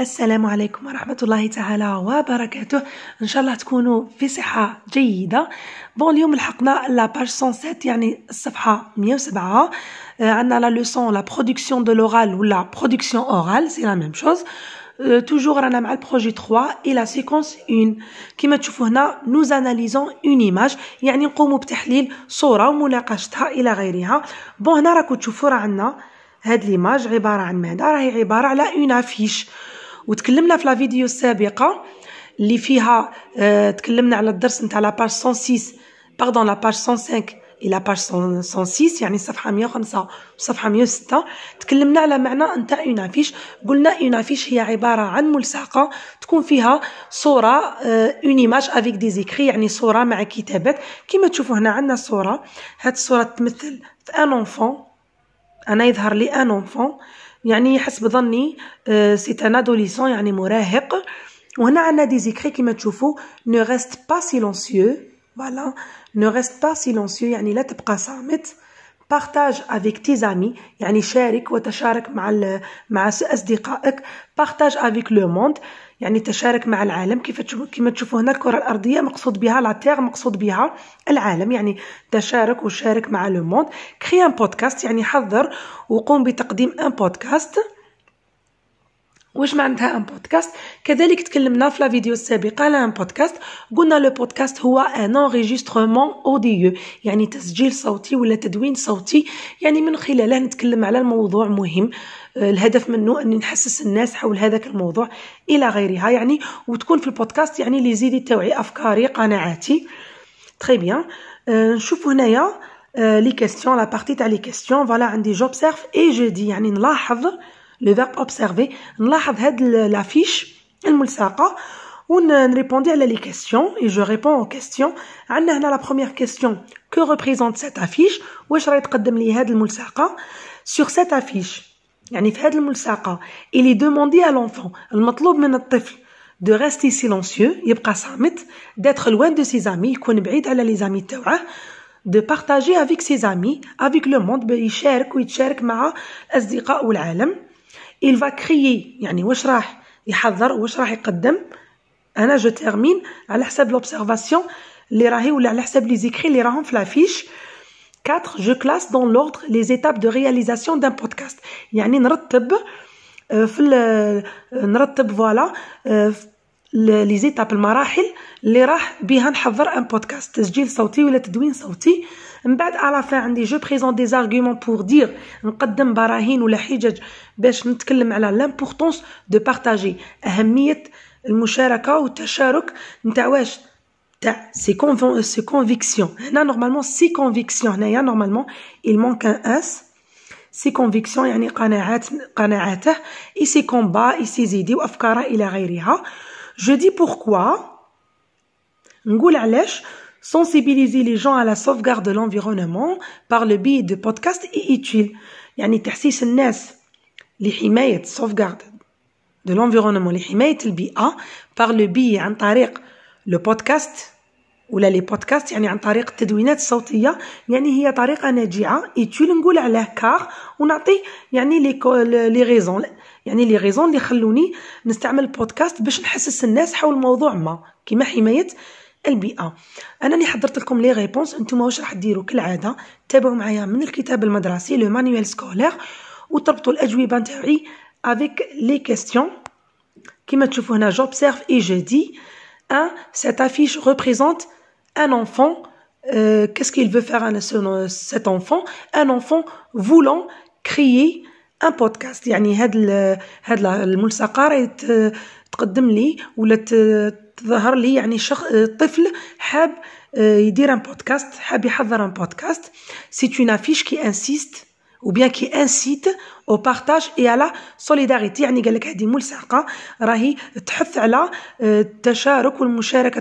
السلام عليكم ورحمة الله تعالى وبركاته إن شاء الله تكونوا في صحة جيدة بون اليوم لحقنا لاباج 107 يعني الصفحة 107 آه، عندنا لا لوسون لا برودكسيون دو لورال ولا برودكسيون اورال سي لا ميم شوز توجور رانا مع البروجي 3 اي لا سيكونس 1 كيما تشوفوا هنا nous analysons اون ايماج يعني نقومو بتحليل صورة ومناقشتها إلى غيرها بون هنا راكو تشوفوا راه عندنا هاد ليماج عبارة عن ماذا راهي عبارة على اون افيش وتكلمنا في الفيديو السابقه اللي فيها آه، تكلمنا على الدرس نتاع لاباج 106 باردون لاباج 105 الى لاباج 106 يعني صفحه 105 وصفحه 106 تكلمنا على معنى نتاع اون افيش قلنا اون افيش هي عباره عن ملصقه تكون فيها صوره اون ايماج افيك دي زيكري يعني صوره مع كتابات كيما تشوفوا هنا عندنا صوره هاد الصوره تمثل في ان انفون انا يظهر لي ان اونفون يعني حسب ظني سي ان ادوليسون يعني مراهق وهنا عندنا دي زيكري كيما تشوفوا نو ريست با سيلونسيو فوالا نو ريست با سيلونسيو يعني لا تبقى صامت بارتاج افيك تي زامي يعني شارك وتشارك مع مع اصدقائك بارتاج افيك لو موند يعني تشارك مع العالم كيف تشوف كما تشوفوا هنا الكره الارضيه مقصود بها لا تيغ مقصود بها العالم يعني تشارك وشارك مع لو موند كري ان بودكاست يعني حضر وقوم بتقديم ان بودكاست واش معناتها ان بودكاست كذلك تكلمنا في لا فيديو السابقه على ان بودكاست قلنا لو بودكاست هو ان انغيجسترومون اوديو يعني تسجيل صوتي ولا تدوين صوتي يعني من خلاله نتكلم على الموضوع مهم آه، الهدف منه اني نحسس الناس حول هذاك الموضوع الى غيرها يعني وتكون في البودكاست يعني لي زيدي تاوعي افكاري قناعاتي تري بيان نشوفوا هنايا لي كيستيون لا بارتي تاع لي كيستيون فوالا عندي جوبسيرف اي جو دي يعني نلاحظ لو فيرب اوبسيرفي نلاحظ هاد لافيش الملصقه ونريبوندي على لي كيسيون اي جو ريبون او كيسيون عندنا هنا لا بروميير كيسيون كو ريبريزونت سات افيش واش راه يتقدم لي هاد الملصقه سور سات افيش يعني في هاد الملصقه الي دوموندي ا لونفون المطلوب من الطفل دو ريستي سيلونسيو يبقى صامت داتر لوان دو سي زامي يكون بعيد على لي زامي تاوعه دو بارطاجي افيك سي زامي افيك لو موند يشارك ويتشارك مع الاصدقاء والعالم il va crier يعني واش راح يحضر واش راح يقدم انا جو تيرمين على حساب لوبسيرفاسيون اللي راهي ولا على حساب لي زيكري اللي راهم في لافيش 4 جو كلاس دون لوردر لي زيتاب دو رياليزاسيون دان بودكاست يعني نرتب آه، في آه، نرتب فوالا آه، لي زيتاب المراحل اللي راح بها نحضر ان بودكاست تسجيل صوتي ولا تدوين صوتي من بعد على فان عندي جو بريزون دي زارغومون بور دير نقدم براهين ولا حجج باش نتكلم على لامبورطونس دو بارتاجي اهميه المشاركه والتشارك نتاع واش تاع سي كونفون سي كونفيكسيون هنا نورمالمون سي كونفيكسيون هنايا نورمالمون il manque un اس سي كونفيكسيون يعني قناعات قناعاته اي سي كومبا اي سي زيدي وافكاره الى غيرها Je dis pourquoi. Ngoul sensibilise sensibiliser les gens à la sauvegarde de l'environnement par le biais de podcasts et utile. تحسيس الناس sauvegarde de l'environnement par le biais عن le podcast ولا لي بودكاست يعني عن طريق التدوينات الصوتيه يعني هي طريقه ناجعه اي ايتول نقول عليه كار ونعطي يعني لي لي ريزون يعني لي ريزون اللي خلوني نستعمل البودكاست باش نحسس الناس حول موضوع ما كيما حمايه البيئه انا اللي حضرت لكم لي ريبونس نتوما واش راح ديروا كالعاده تابعوا معايا من الكتاب المدرسي لو مانيوال سكولير وتربطوا الاجوبه نتاعي افيك لي كيستيون كيما تشوفوا هنا جوبسيرف اي جي دي 1 cette affiche représente un enfant, euh, qu'est-ce qu'il veut faire cet enfant Un enfant voulant créer un podcast يعني هاد ال هاد الملصقه راهي تقدم لي ولا تظهر لي يعني شخ... طفل حاب يدير ان بودكاست حاب يحضر ان بودكاست سي اون افيش كي انسيست ou bien qui incite au partage et à la solidarité يعني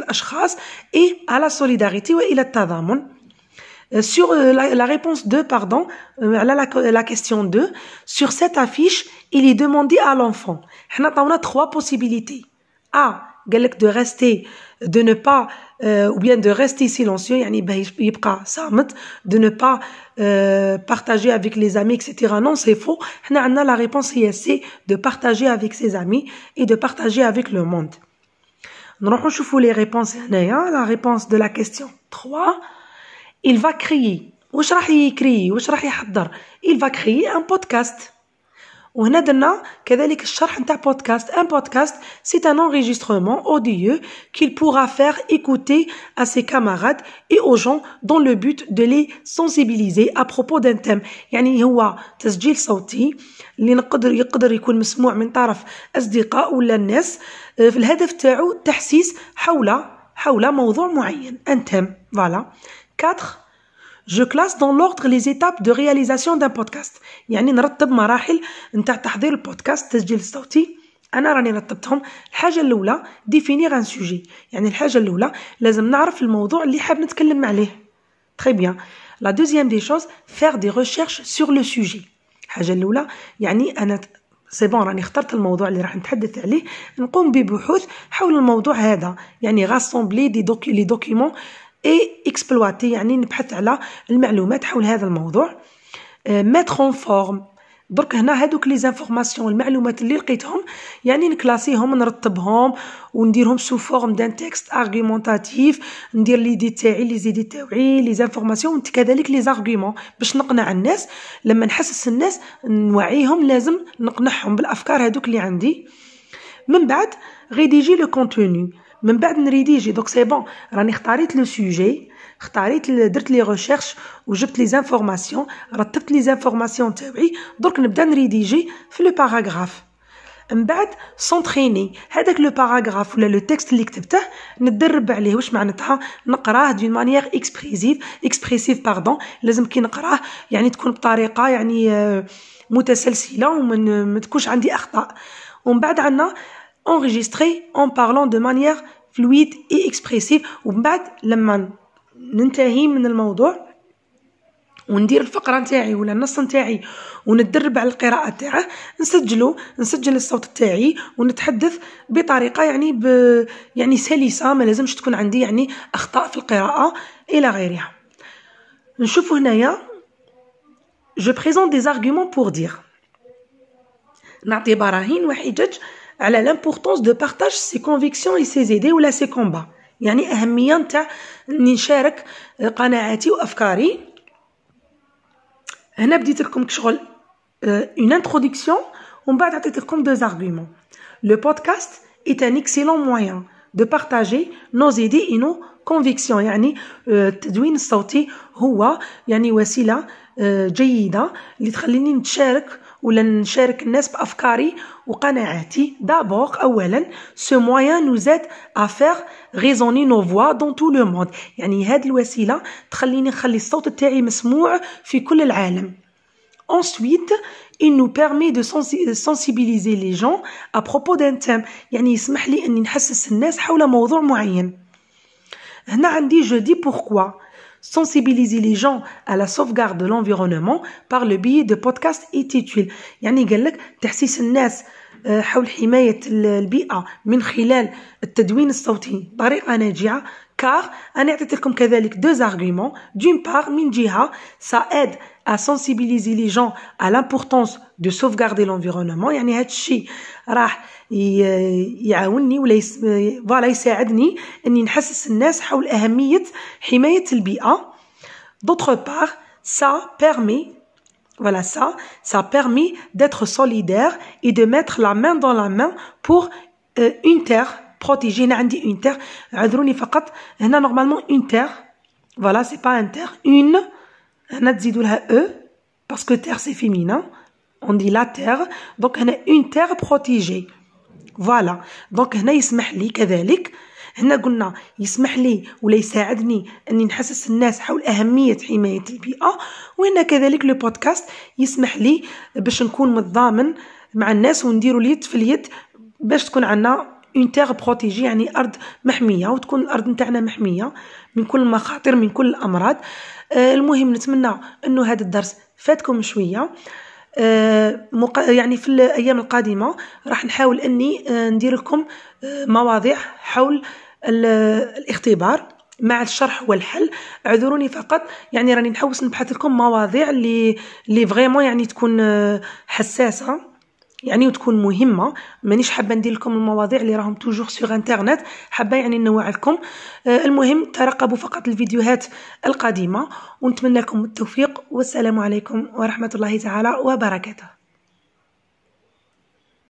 euh, et à la solidarité euh, Sur euh, la, réponse 2, pardon, la, la, question 2, sur cette affiche, il est demandé à l'enfant. On a trois possibilités. A, de euh, ou bien de rester silencieux de ne pas euh, partager avec les amis etc non c'est faux la réponse هي de partager avec ses amis et de partager avec le monde نروحو نشوفو les réponses هنايا la réponse de la question 3 il va crier. واش راح يكري واش il va créer un podcast وهنا درنا كذلك الشرح نتاع بودكاست ان بودكاست سي ان انريجسترومون اوديو كيل بورا فير ايكوتي ا سي كاماراد اي او جون دون لو بوت دو لي سونسيبيليزي ا بروبو دان تيم يعني هو تسجيل صوتي اللي نقدر يقدر يكون مسموع من طرف اصدقاء ولا الناس في الهدف تاعو التحسيس حول حول موضوع معين ان تيم فوالا 4 جو كلاس دون لوردر لي زيتاب دو رياليزاسيون دان بودكاست يعني نرتب مراحل نتاع تحضير البودكاست تسجيل صوتي انا راني رتبتهم الحاجه الاولى ديفينيغ ان سوجي يعني الحاجه الاولى لازم نعرف الموضوع اللي حاب نتكلم عليه تري بيان لا دوزيام دي شوز فير دي ريشيرش سور لو سوجي الحاجه الاولى يعني انا سي بون راني اخترت الموضوع اللي راح نتحدث عليه نقوم ببحوث حول الموضوع هذا يعني غاسومبلي دي دوكي لي دوكيمون اي اكسبلواتي يعني نبحث على المعلومات حول هذا الموضوع ماتر اون فورم درك هنا هادوك لي زانفورماسيون المعلومات اللي لقيتهم يعني نكلاسيهم نرتبهم ونديرهم سو فورم دان تيكست ارغيمونتاتيف ندير لي دي تاعي لي زيدي تاعي لي زانفورماسيون كذلك لي زارغيمون باش نقنع الناس لما نحسس الناس نوعيهم لازم نقنعهم بالافكار هادوك اللي عندي من بعد غيديجي لو كونتوني من بعد نريديجي دونك سي بون راني اختاريت لو سوجي اختاريت درت لي ريغيرش وجبت لي زانفورماسيون رتبت لي زانفورماسيون تاعي درك نبدا نريديجي في لو باراغراف من بعد سونتريني هذاك لو باراغراف ولا لو تكست اللي كتبته ندرب عليه واش معناتها نقراه دون مانيير اكسبريسيف اكسبريسيف باردون لازم كي نقراه يعني تكون بطريقه يعني آه، متسلسله وما تكونش عندي اخطاء ومن بعد عندنا enregistrer en parlant de manière fluide et expressive ومن بعد لما ننتهي من الموضوع وندير الفقره نتاعي ولا النص نتاعي وندرب على القراءه تاعه نسجله نسجل الصوت تاعي ونتحدث بطريقه يعني ب يعني سلسه ما لازمش تكون عندي يعني اخطاء في القراءه الى غيرها نشوفوا هنايا je présente des arguments pour dire نعطي براهين وحجج على لامبورطونس دو بارطاج ses كونفيكسيون اي سي زيدي ولا سي كومبا يعني اهميه نتاع اني نشارك قناعاتي وافكاري هنا بديت لكم كشغل اون ومن بعد est un excellent moyen de partager nos idées et nos convictions يعني التدوين الصوتي هو ولا نشارك الناس بافكاري وقناعاتي دابور اولا سو موان نوزاد افير ريزوني نو فوا دون تو لو موند يعني هاد الوسيله تخليني نخلي الصوت تاعي مسموع في كل العالم Ensuite, il nous permet de sensibiliser les gens à propos d'un thème يعني يسمح لي اني نحسس الناس حول موضوع معين هنا عندي je dis pourquoi sensibiliser les gens à la sauvegarde de l'environnement par le biais de podcasts intitulé تيتول يعني قال لك تحسيس الناس حول حمايه البيئه من خلال التدوين الصوتي طريقه ناجعه car أنا عطيت لكم deux arguments d'une part min ça aide à sensibiliser les gens à l'importance de sauvegarder l'environnement yani hadchi راح يعاونني ولا فوالا يساعدني d'autre part ça permet Voilà, ça, ça permet d'être solidaire et de mettre la main dans la main pour euh, une terre بروتيجي هنا عندي اون تيغ عذروني فقط هنا نورمالمون اون تيغ فوالا سي با ان تيغ اون هنا تزيدوا لها او باسكو تيغ سي فيمينان اون دي لا تيغ دونك هنا اون تيغ بروتيجي فوالا دونك هنا يسمح لي كذلك هنا قلنا يسمح لي ولا يساعدني اني نحسس الناس حول اهميه حمايه البيئه وهنا كذلك لو بودكاست يسمح لي باش نكون متضامن مع الناس ونديروا اليد في اليد باش تكون عندنا اون تيغ بروتيجي يعني ارض محميه وتكون الارض نتاعنا محميه من كل المخاطر من كل الامراض آه المهم نتمنى انه هذا الدرس فاتكم شويه آه يعني في الايام القادمه راح نحاول اني آه ندير لكم آه، مواضيع حول الاختبار مع الشرح والحل اعذروني فقط يعني راني نحوس نبحث لكم مواضيع اللي اللي فريمون يعني تكون آه، حساسه يعني وتكون مهمه مانيش حابه ندير لكم المواضيع اللي راهم توجور سوغ انترنت حابه يعني نوع لكم آه، المهم ترقبوا فقط الفيديوهات القادمه ونتمنى لكم التوفيق والسلام عليكم ورحمه الله تعالى وبركاته